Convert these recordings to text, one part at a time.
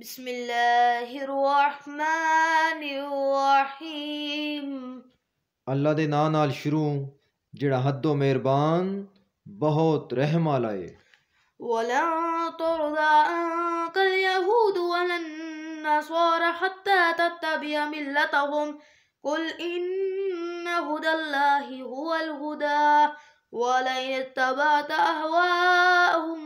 بسم اللہ الرحمن الرحیم اللہ دے نان آل شروع جڑا حد و مہربان بہت رحم آلائے ولن ترضا انک الیہود ولن نصور حتی تتبع ملتهم قل ان ہدا اللہ هو الہدا ولن اتبعت اہواہم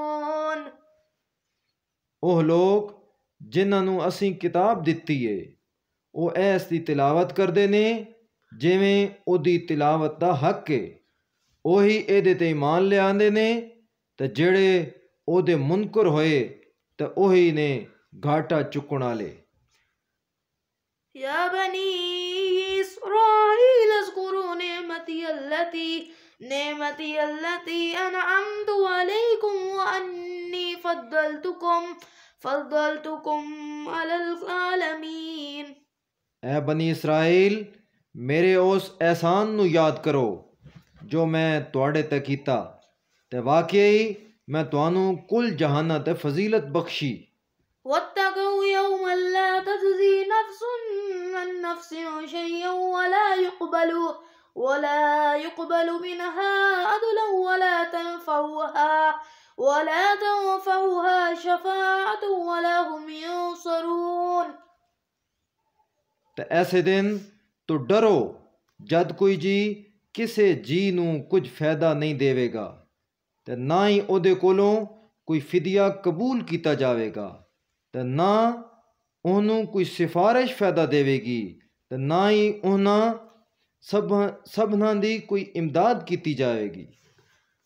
ਉਹ ਲੋਕ ਜਿਨ੍ਹਾਂ ਨੂੰ ਅਸੀਂ ਕਿਤਾਬ ਦਿੱਤੀ ਏ ਉਹ ਐਸ ਦੀ ਤਿਲਾਵਤ ਕਰਦੇ ਨੇ ਜਿਵੇਂ ਉਹਦੀ ਤਿਲਾਵਤ ਦਾ ਹੱਕ ਏ ਉਹੀ ਇਹਦੇ ਤੇ ਇਮਾਨ ਲਿਆਉਂਦੇ ਨੇ ਤੇ ਜਿਹੜੇ ਉਹਦੇ ਮੁਨਕਰ ਹੋਏ ਤੇ ਉਹੀ ਨੇ ਘਾਟਾ ਚੁੱਕਣ ਵਾਲੇ يا بني إسرائيل اذكروا نعمتي التي نعمتي التي أنعمت عليكم وأني فضلتكم فضلتکم علی العالمین اے بنی اسرائیل میرے اس احسان نو یاد کرو جو میں تواڈے تے کیتا تے واقعی میں توانو کل جہانا تے فضیلت بخشی واتقوا يوما لا تجزي نفس عن نفس شيئا ولا يقبل ولا يقبل منها عدلا ولا تنفعها ولا تنفعها شفاعة ولا هم ينصرون ਤੇ ਐਸੇ ਦਿਨ ਤੋਂ ਡਰੋ ਜਦ ਕੋਈ ਜੀ ਕਿਸੇ ਜੀ ਨੂੰ ਕੁਝ ਫਾਇਦਾ ਨਹੀਂ ਦੇਵੇਗਾ ਤੇ ਨਾ ਹੀ ਉਹਦੇ ਕੋਲੋਂ ਕੋਈ ਫਿਦਿਆ ਕਬੂਲ ਕੀਤਾ ਜਾਵੇਗਾ ਤੇ ਨਾ ਉਹਨੂੰ ਕੋਈ ਸਿਫਾਰਿਸ਼ ਫਾਇਦਾ ਦੇਵੇਗੀ ਤੇ ਨਾ ਹੀ ਉਹਨਾਂ ਸਭ ਸਭਨਾਂ ਦੀ ਕੋਈ ਇਮਦਾਦ ਕੀਤੀ ਜਾਵੇਗੀ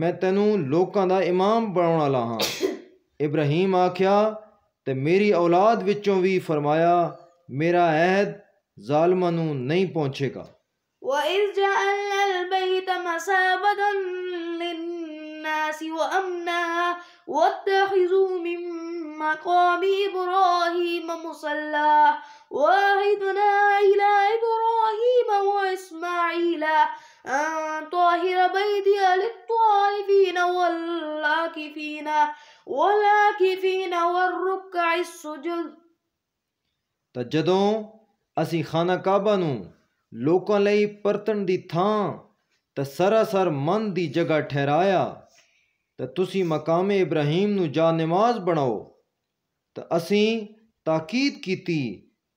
میں تینوں لوکاں دا امام بنا لا ہاں ابراہیم آکھیا تے میری اولاد وچوں وی فرمایا میرا عہد ظالمانو نہیں پہنچے گا وَإِذْ جَعَلْنَا الْبَيْتَ مَسَابَةً لِلنَّاسِ وَأَمْنَا وَاتَّخِذُوا مِن مَقَامِ إِبْرَاهِيمَ مُصَلَّى وَاهِدْنَا إِلَى إِبْرَاهِيمَ وَإِسْمَعِيلَ للطائفین والرکع السجد تھان سراسر منگا ٹھہرایا تو تقامی ابراہیم نو جا نماز بناؤ تو اثید کی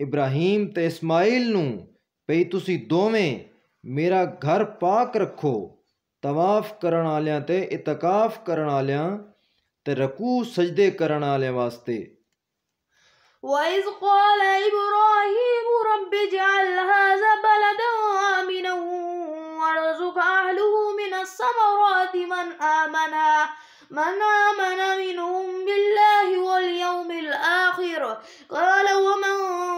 ابراہیم تسمایل بھائی تس دون میرا گھر پاک رکھو طواف کرن آلیاں تے اتکاف کرن آلیاں تے رکوع سجدے کرن آلیاں واسطے وَإِذْ قَالَ إِبْرَاهِيمُ رَبِّ اجْعَلْ هَذَا بَلَدًا آمِنًا وَارْزُقْ أَهْلَهُ مِنَ الثَّمَرَاتِ مَنْ آمَنَ مَنْ آمَنَ مِنْهُمْ بِاللَّهِ وَالْيَوْمِ الْآخِرِ قَالَ وَمَنْ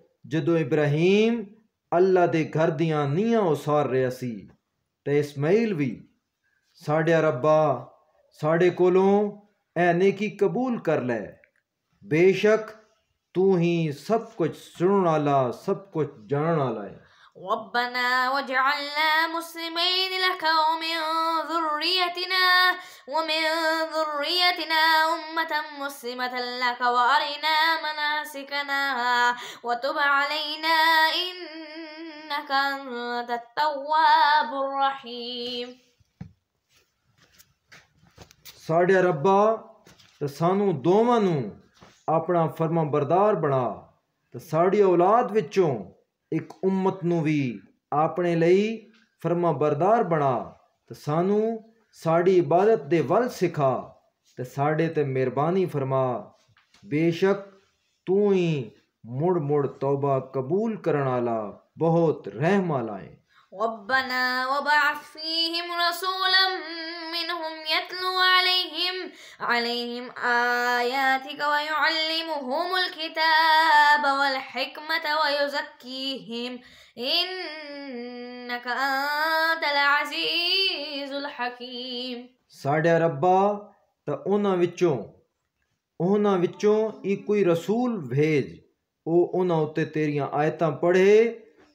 جدو ابراہیم اللہ در دیا نیح اسار رہا سی تو اسمائل بھی ساڈیا ربا سڈے کو ایبول کر لک تب کچھ سننے والا سب کچھ جاننے والا ہے ربنا واجعلنا مسلمين لك ومن ذريتنا ومن ذريتنا أمة مسلمة لك وأرنا مناسكنا وتب علينا إنك أنت التواب الرحيم ਸਾਡੇ ਰੱਬਾ ਤੇ ਸਾਨੂੰ ਦੋਵਾਂ ਨੂੰ ਆਪਣਾ ਫਰਮਾਬਰਦਾਰ ਬਣਾ ਤੇ ਸਾਡੀ ਔਲਾਦ ਵਿੱਚੋਂ ਇੱਕ ਉਮਤ ਨੂੰ ਵੀ ਆਪਣੇ ਲਈ ਫਰਮਾ ਬਰਦਾਰ ਬਣਾ ਤੇ ਸਾਨੂੰ ਸਾਡੀ ਇਬਾਦਤ ਦੇ ਵੱਲ ਸਿਖਾ ਤੇ ਸਾਡੇ ਤੇ ਮਿਹਰਬਾਨੀ ਫਰਮਾ ਬੇਸ਼ੱਕ ਤੂੰ ਹੀ ਮੁੜ ਮੁੜ ਤੌਬਾ ਕਬੂਲ ਕਰਨ ਵਾਲਾ ਬਹੁਤ ਰਹਿਮ ਵਾਲਾ ਹੈ ربنا وبعث فيهم رسولا منهم يتلو عليهم عليهم آياتك ويعلمهم الكتاب والحكمة ويزكيهم إنك أنت العزيز الحكيم ਸਾਡੇ ਰੱਬਾ ਤਾਂ ਉਹਨਾਂ ਵਿੱਚੋਂ ਉਹਨਾਂ ਵਿੱਚੋਂ ਇੱਕ ਕੋਈ ਰਸੂਲ ਭੇਜ ਉਹ ਉਹਨਾਂ ਉੱਤੇ ਤੇਰੀਆਂ ਆਇਤਾਂ ਪੜ੍ਹੇ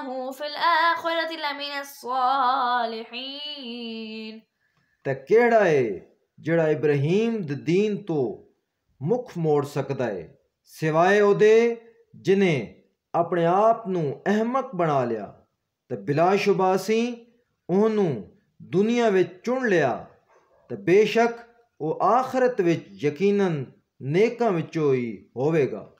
إنه في الآخرة لمن الصالحين ਤੇ ਕਿਹੜਾ ਏ ਜਿਹੜਾ ਇਬਰਾਹੀਮ ਦੇ ਦੀਨ ਤੋਂ ਮੁਖ ਮੋੜ ਸਕਦਾ ਏ ਸਿਵਾਏ ਉਹਦੇ ਜਿਨੇ ਆਪਣੇ ਆਪ ਨੂੰ ਅਹਿਮਕ ਬਣਾ ਲਿਆ ਤੇ ਬਿਲਾਸ਼ੁਬਾ ਸੀ ਉਹਨੂੰ ਦੁਨੀਆ ਵਿੱਚ ਚੁਣ ਲਿਆ ਤੇ ਬੇਸ਼ੱਕ ਉਹ ਆਖਰਤ ਵਿੱਚ ਯਕੀਨਨ ਨੇਕਾਂ ਵਿੱਚੋਂ ਹੀ ਹੋਵੇਗਾ